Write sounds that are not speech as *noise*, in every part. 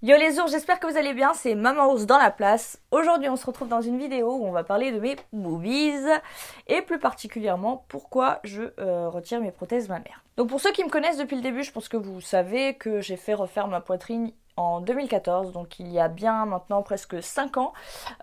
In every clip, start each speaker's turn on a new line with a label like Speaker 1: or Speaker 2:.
Speaker 1: Yo les ours, j'espère que vous allez bien, c'est Maman rose dans la place. Aujourd'hui on se retrouve dans une vidéo où on va parler de mes boobies et plus particulièrement pourquoi je euh, retire mes prothèses mammaires. Donc pour ceux qui me connaissent depuis le début, je pense que vous savez que j'ai fait refaire ma poitrine en 2014, donc il y a bien maintenant presque 5 ans.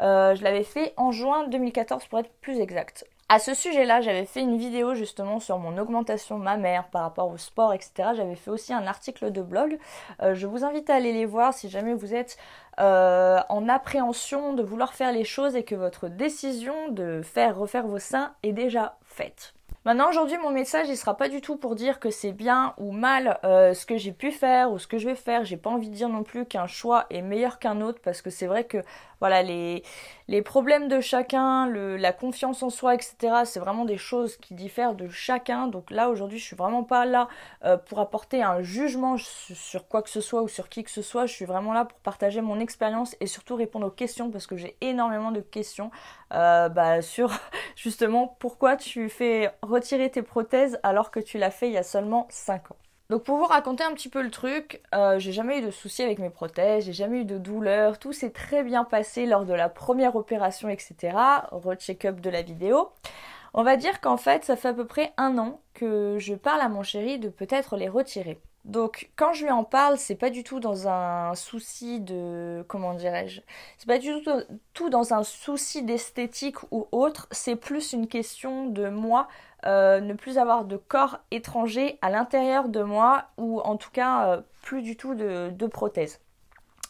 Speaker 1: Euh, je l'avais fait en juin 2014 pour être plus exact. À ce sujet-là, j'avais fait une vidéo justement sur mon augmentation mammaire par rapport au sport, etc. J'avais fait aussi un article de blog. Euh, je vous invite à aller les voir si jamais vous êtes euh, en appréhension de vouloir faire les choses et que votre décision de faire refaire vos seins est déjà faite. Maintenant, aujourd'hui, mon message, il sera pas du tout pour dire que c'est bien ou mal euh, ce que j'ai pu faire ou ce que je vais faire. J'ai pas envie de dire non plus qu'un choix est meilleur qu'un autre parce que c'est vrai que voilà les, les problèmes de chacun, la confiance en soi, etc. C'est vraiment des choses qui diffèrent de chacun. Donc là, aujourd'hui, je suis vraiment pas là euh, pour apporter un jugement sur quoi que ce soit ou sur qui que ce soit. Je suis vraiment là pour partager mon expérience et surtout répondre aux questions parce que j'ai énormément de questions euh, bah, sur justement pourquoi tu fais retirer tes prothèses alors que tu l'as fait il y a seulement 5 ans. Donc pour vous raconter un petit peu le truc, euh, j'ai jamais eu de soucis avec mes prothèses, j'ai jamais eu de douleur, tout s'est très bien passé lors de la première opération, etc. Recheck-up de la vidéo. On va dire qu'en fait, ça fait à peu près un an que je parle à mon chéri de peut-être les retirer. Donc quand je lui en parle, c'est pas du tout dans un souci de comment dirais-je, c'est pas du tout, tout dans un souci d'esthétique ou autre, c'est plus une question de moi euh, ne plus avoir de corps étranger à l'intérieur de moi ou en tout cas euh, plus du tout de, prothèse.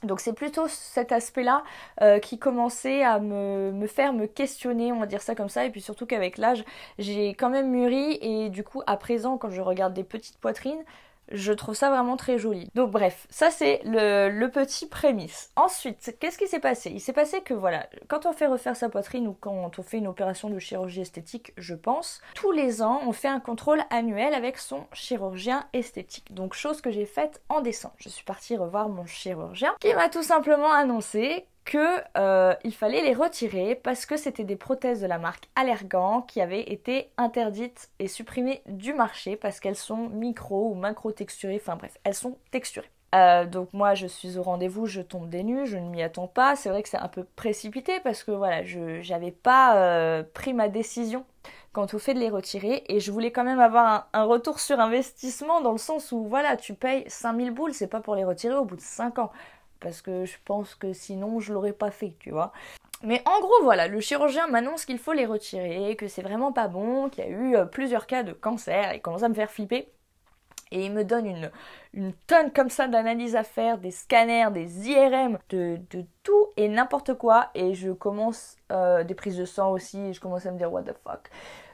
Speaker 1: Donc c'est plutôt cet aspect-là euh, qui commençait à me, me, faire me questionner, on va dire ça comme ça, et puis surtout qu'avec l'âge, j'ai quand même mûri, et du coup, à présent, quand je regarde des petites poitrines, je trouve ça vraiment très joli. Donc bref, ça c'est le, petit prémice. Ensuite, qu'est-ce qui s'est passé Il s'est passé que voilà, quand on fait refaire sa poitrine ou quand on fait une opération de chirurgie esthétique, je pense, tous les ans on fait un contrôle annuel avec son chirurgien esthétique. Donc chose que j'ai faite en décembre. Je suis partie revoir mon chirurgien qui m'a tout simplement annoncé qu'il euh, fallait les retirer parce que c'était des prothèses de la marque Allergan qui avaient été interdites et supprimées du marché parce qu'elles sont micro ou macro texturées, enfin bref, elles sont texturées. Euh, donc moi je suis au rendez-vous, je tombe des nues, je ne m'y attends pas. C'est vrai que c'est un peu précipité parce que voilà, je n'avais pas euh, pris ma décision quant au fait de les retirer et je voulais quand même avoir un, retour sur investissement dans le sens où voilà, tu payes 5000 boules, c'est pas pour les retirer au bout de 5 ans parce que je pense que sinon je l'aurais pas fait, tu vois. Mais en gros, voilà, le chirurgien m'annonce qu'il faut les retirer, que c'est vraiment pas bon, qu'il y a eu euh, plusieurs cas de cancer, et commence à me faire flipper. Et il me donne une, une tonne comme ça d'analyses à faire, des scanners, des IRM, de, tout et n'importe quoi. Et je commence euh, des prises de sang aussi, et je commence à me dire what the fuck.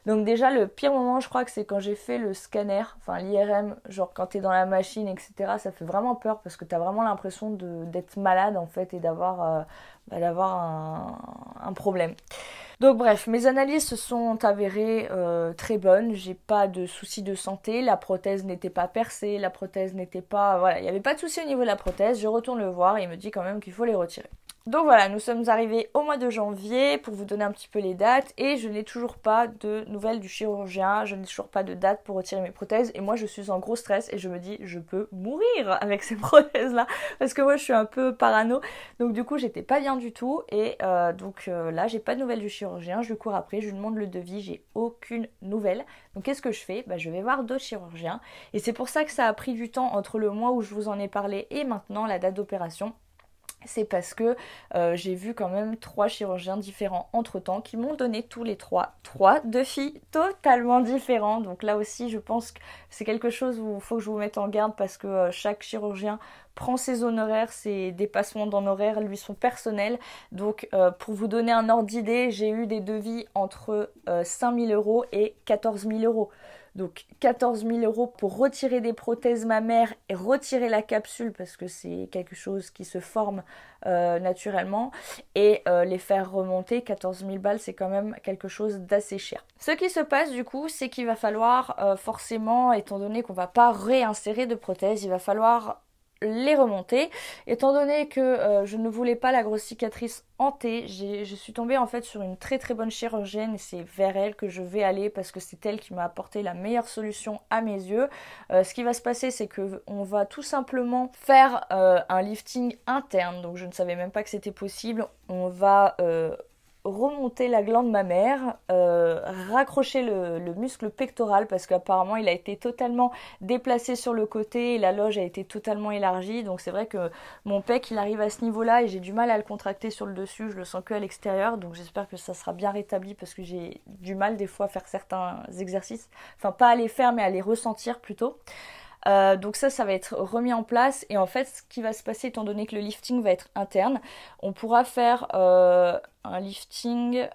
Speaker 1: Donc déjà, le pire moment, je crois que c'est quand j'ai fait le scanner, enfin l'IRM, genre quand t'es dans la machine, etc. Ça fait vraiment peur parce que t'as vraiment l'impression d'être malade en fait et d'avoir euh, bah, un, problème. Donc bref, mes analyses se sont avérées euh, très bonnes. J'ai pas de soucis de santé. La prothèse n'était pas percée, la prothèse n'était pas, voilà, il n'y avait pas de soucis au niveau de la prothèse. Je retourne le voir et il me dit quand même qu'il faut les retirer. Donc voilà, nous sommes arrivés au mois de janvier pour vous donner un petit peu les dates et je n'ai toujours pas de nouvelles du chirurgien, je n'ai toujours pas de date pour retirer mes prothèses et moi je suis en gros stress et je me dis je peux mourir avec ces *laughs* prothèses là parce que moi je suis un peu parano donc du coup j'étais pas bien du tout et euh, donc euh, là j'ai pas de nouvelles du chirurgien, je cours après, je lui demande le devis, j'ai aucune nouvelle donc qu'est-ce que je fais bah, Je vais voir d'autres chirurgiens et c'est pour ça que ça a pris du temps entre le mois où je vous en ai parlé et maintenant la date d'opération c'est parce que euh, j'ai vu quand même trois chirurgiens différents entre temps qui m'ont donné tous les trois, trois deux filles totalement différentes. Donc là aussi, je pense que c'est quelque chose où il faut que je vous mette en garde parce que euh, chaque chirurgien prend ses honoraires, ses dépassements d'honoraires lui sont personnels. Donc euh, pour vous donner un ordre d'idée, j'ai eu des devis entre 5 euh, 5000 euros et 14 000 euros. Donc 14 000 euros pour retirer des prothèses mammaires et retirer la capsule parce que c'est quelque chose qui se forme euh, naturellement et les faire remonter 14 000 balles c'est quand même quelque chose d'assez cher. Ce qui se passe du coup c'est qu'il va falloir forcément étant donné qu'on va pas réinsérer de prothèses il va falloir les remonter. Étant donné que euh, je ne voulais pas la grosse cicatrice hantée, je suis tombée en fait sur une très très bonne chirurgienne et c'est vers elle que je vais aller parce que c'est elle qui m'a apporté la meilleure solution à mes yeux. Euh, ce qui va se passer, c'est que on va tout simplement faire euh, un lifting interne. Donc je ne savais même pas que c'était possible. On va remonter la glande mammaire, euh, raccrocher le, le, muscle pectoral parce qu'apparemment il a été totalement déplacé sur le côté et la loge a été totalement élargie. Donc c'est vrai que mon pec il arrive à ce niveau-là et j'ai du mal à le contracter sur le dessus, je le sens que à l'extérieur. Donc j'espère que ça sera bien rétabli parce que j'ai du mal des fois à faire certains exercices. Enfin pas à les faire mais à les ressentir plutôt. Euh, donc ça, ça va être remis en place. Et en fait, ce qui va se passer, étant donné que le lifting va être interne, on pourra faire euh, un lifting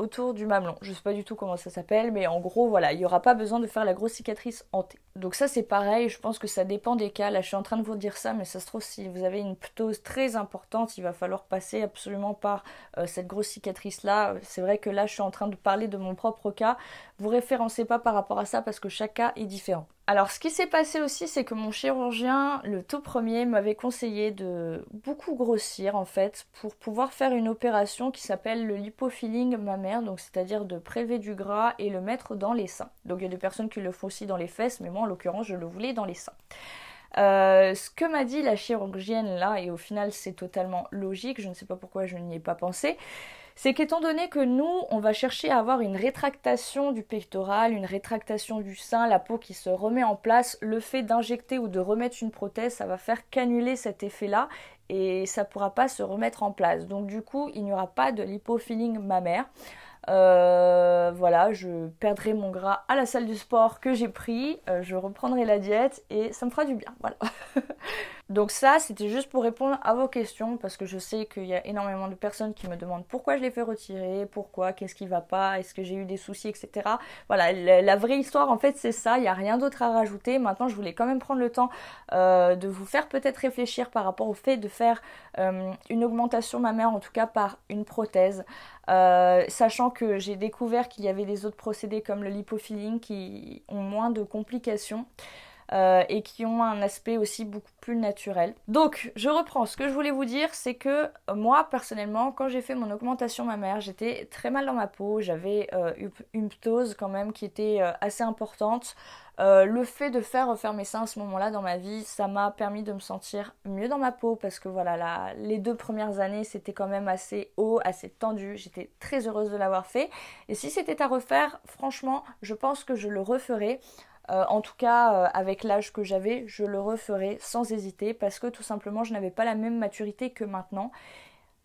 Speaker 1: autour du mamelon. Je ne sais pas du tout comment ça s'appelle, mais en gros, voilà, il n'y aura pas besoin de faire la grosse cicatrice hantée. Donc ça, c'est pareil, je pense que ça dépend des cas. Là, je suis en train de vous dire ça, mais ça se trouve, si vous avez une ptose très importante, il va falloir passer absolument par euh, cette grosse cicatrice-là. C'est vrai que là, je suis en train de parler de mon propre cas. Vous référencez pas par rapport à ça, parce que chaque cas est différent. Alors ce qui s'est passé aussi, c'est que mon chirurgien, le tout premier, m'avait conseillé de beaucoup grossir en fait pour pouvoir faire une opération qui s'appelle le lipofilling mammaire, donc c'est-à-dire de prélever du gras et le mettre dans les seins. Donc il y a des personnes qui le font aussi dans les fesses, mais moi en l'occurrence je le voulais dans les seins. Euh, ce que m'a dit la chirurgienne là, et au final c'est totalement logique, je ne sais pas pourquoi je n'y ai pas pensé, c'est qu'étant donné que nous, on va chercher à avoir une rétractation du pectoral, une rétractation du sein, la peau qui se remet en place, le fait d'injecter ou de remettre une prothèse, ça va faire canuler cet effet-là et ça ne pourra pas se remettre en place. Donc du coup, il n'y aura pas de lipofilling mammaire. Euh, voilà, je perdrai mon gras à la salle du sport que j'ai pris, euh, je reprendrai la diète et ça me fera du bien. Voilà. *laughs* Donc ça, c'était juste pour répondre à vos questions, parce que je sais qu'il y a énormément de personnes qui me demandent pourquoi je l'ai fait retirer, pourquoi, qu'est-ce qui va pas, est-ce que j'ai eu des soucis, etc. Voilà, la vraie histoire, en fait, c'est ça, il n'y a rien d'autre à rajouter. Maintenant, je voulais quand même prendre le temps euh, de vous faire peut-être réfléchir par rapport au fait de faire euh, une augmentation ma mère en tout cas par une prothèse. Euh, sachant que j'ai découvert qu'il y avait des autres procédés comme le lipofilling qui ont moins de complications. Euh, et qui ont un aspect aussi beaucoup plus naturel. Donc, je reprends. Ce que je voulais vous dire, c'est que euh, moi, personnellement, quand j'ai fait mon augmentation mammaire, j'étais très mal dans ma peau. J'avais euh, une ptose quand même qui était assez importante. le fait de faire refaire mes seins à ce moment-là dans ma vie, ça m'a permis de me sentir mieux dans ma peau parce que voilà, les deux premières années, c'était quand même assez haut, assez tendu. J'étais très heureuse de l'avoir fait. Et si c'était à refaire, franchement, je pense que je le referais. Euh, en tout cas, euh, avec l'âge que j'avais, je le referais sans hésiter parce que tout simplement, je n'avais pas la même maturité que maintenant.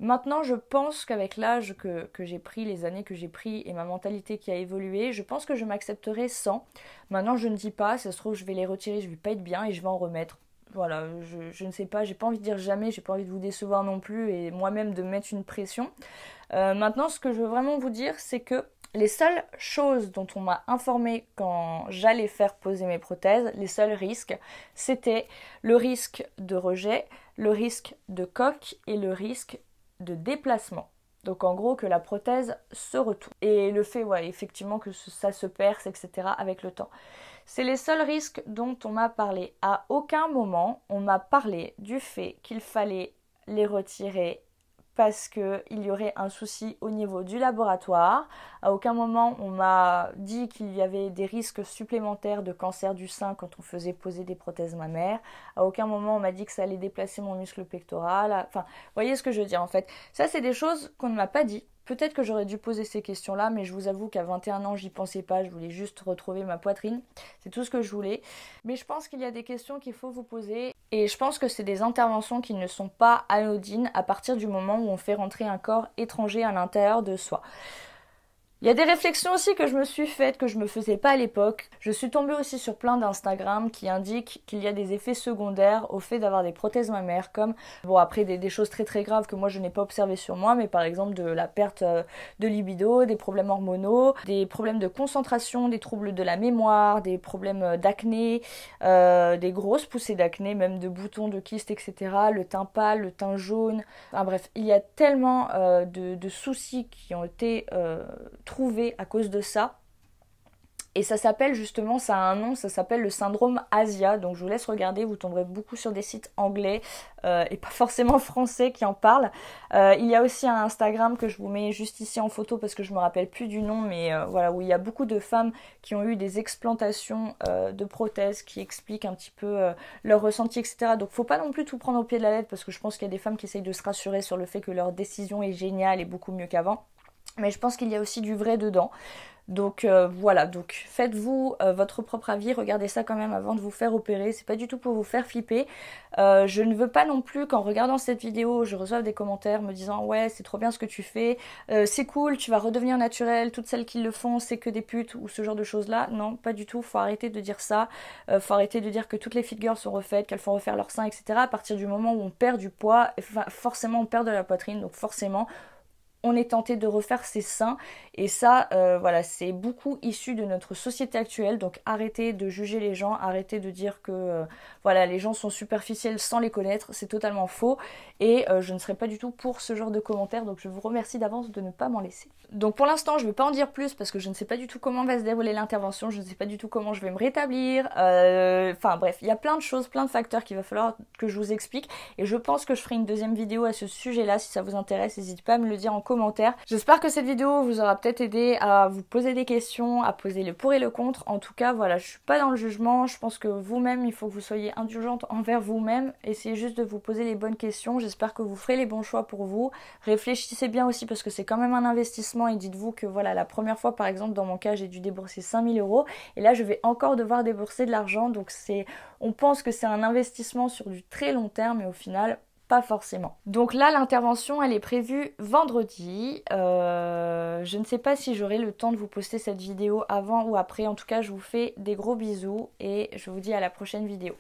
Speaker 1: Maintenant, je pense qu'avec l'âge que, j'ai pris, les années que j'ai pris et ma mentalité qui a évolué, je pense que je m'accepterai sans. Maintenant, je ne dis pas, ça se trouve, je vais les retirer, je vais pas être bien et je vais en remettre. Voilà, je, ne sais pas, j'ai pas envie de dire jamais, j'ai pas envie de vous décevoir non plus et moi-même de mettre une pression. Euh, maintenant, ce que je veux vraiment vous dire, c'est que les seules choses dont on m'a informé quand j'allais faire poser mes prothèses, les seuls risques, c'était le risque de rejet, le risque de coque et le risque de déplacement. Donc en gros que la prothèse se retourne. Et le fait, ouais, effectivement que ça se perce, etc. avec le temps. C'est les seuls risques dont on m'a parlé. À aucun moment on m'a parlé du fait qu'il fallait les retirer parce qu'il y aurait un souci au niveau du laboratoire. À aucun moment on m'a dit qu'il y avait des risques supplémentaires de cancer du sein quand on faisait poser des prothèses mammaires. À aucun moment on m'a dit que ça allait déplacer mon muscle pectoral. Enfin, voyez ce que je veux dire en fait. Ça, c'est des choses qu'on ne m'a pas dit Peut-être que j'aurais dû poser ces questions-là, mais je vous avoue qu'à 21 ans, j'y pensais pas, je voulais juste retrouver ma poitrine. C'est tout ce que je voulais. Mais je pense qu'il y a des questions qu'il faut vous poser et je pense que c'est des interventions qui ne sont pas anodines à partir du moment où on fait rentrer un corps étranger à l'intérieur de soi. Il y a des réflexions aussi que je me suis faites que je me faisais pas à l'époque. Je suis tombée aussi sur plein d'Instagram qui indiquent qu'il y a des effets secondaires au fait d'avoir des prothèses mammaires, comme bon après des, choses très très graves que moi je n'ai pas observées sur moi, mais par exemple de la perte euh, de libido, des problèmes hormonaux, des problèmes de concentration, des troubles de la mémoire, des problèmes euh, d'acné, euh, des grosses poussées d'acné, même de boutons, de kystes, etc. Le teint pâle, le teint jaune. Enfin bref, il y a tellement de, soucis qui ont été trouvé à cause de ça. Et ça s'appelle justement, ça a un nom, ça s'appelle le syndrome Asia. Donc je vous laisse regarder, vous tomberez beaucoup sur des sites anglais euh, et pas forcément *laughs* français qui en parlent. Euh, il y a aussi un Instagram que je vous mets juste ici en photo parce que je me rappelle plus du nom, mais euh, voilà, où il y a beaucoup de femmes qui ont eu des explantations de prothèses qui expliquent un petit peu leur ressenti, etc. Donc faut pas non plus tout prendre au pied de la lettre parce que je pense qu'il y a des femmes qui essayent de se rassurer sur le fait que leur décision est géniale et beaucoup mieux qu'avant mais je pense qu'il y a aussi du vrai dedans. Donc euh, voilà, donc faites-vous euh, votre propre avis, regardez ça quand même avant de vous faire opérer, c'est pas du tout pour vous faire flipper. Euh, je ne veux pas non plus qu'en regardant cette vidéo, je reçoive des commentaires me disant ouais c'est trop bien ce que tu fais, c'est cool, tu vas redevenir naturel, toutes celles qui le font c'est que des putes ou ce genre de choses là. Non, pas du tout, faut arrêter de dire ça, faut arrêter de dire que toutes les fit girls sont refaites, qu'elles font refaire leur sein, etc. À partir du moment où on perd du poids, forcément on perd de la poitrine, donc forcément on est tenté de refaire ses seins. Et ça, euh, voilà, c'est beaucoup issu de notre société actuelle. Donc arrêtez de juger les gens, arrêtez de dire que euh, voilà, les gens sont superficiels sans les connaître. C'est totalement faux. Et euh, je ne serai pas du tout pour ce genre de commentaires. Donc je vous remercie d'avance de ne pas m'en laisser. Donc pour l'instant, je ne vais pas en dire plus parce que je ne sais pas du tout comment va se dérouler l'intervention. Je ne sais pas du tout comment je vais me rétablir. Enfin bref, il y a plein de choses, plein de facteurs qu'il va falloir que je vous explique. Et je pense que je ferai une deuxième vidéo à ce sujet-là. Si ça vous intéresse, n'hésitez pas à me le dire en J'espère que cette vidéo vous aura peut-être aidé à vous poser des questions, à poser le pour et le contre. En tout cas, voilà, je suis pas dans le jugement. Je pense que vous-même, il faut que vous soyez indulgente envers vous-même. Essayez juste de vous poser les bonnes questions. J'espère que vous ferez les bons choix pour vous. Réfléchissez bien aussi parce que c'est quand même un investissement et dites-vous que voilà, la première fois, par exemple, dans mon cas, j'ai dû débourser 5000 euros et là, je vais encore devoir débourser de l'argent. Donc c'est, on pense que c'est un investissement sur du très long terme et au final, pas forcément. Donc là, l'intervention, elle est prévue vendredi. Euh, je ne sais pas si j'aurai le temps de vous poster cette vidéo avant ou après. En tout cas, je vous fais des gros bisous et je vous dis à la prochaine vidéo.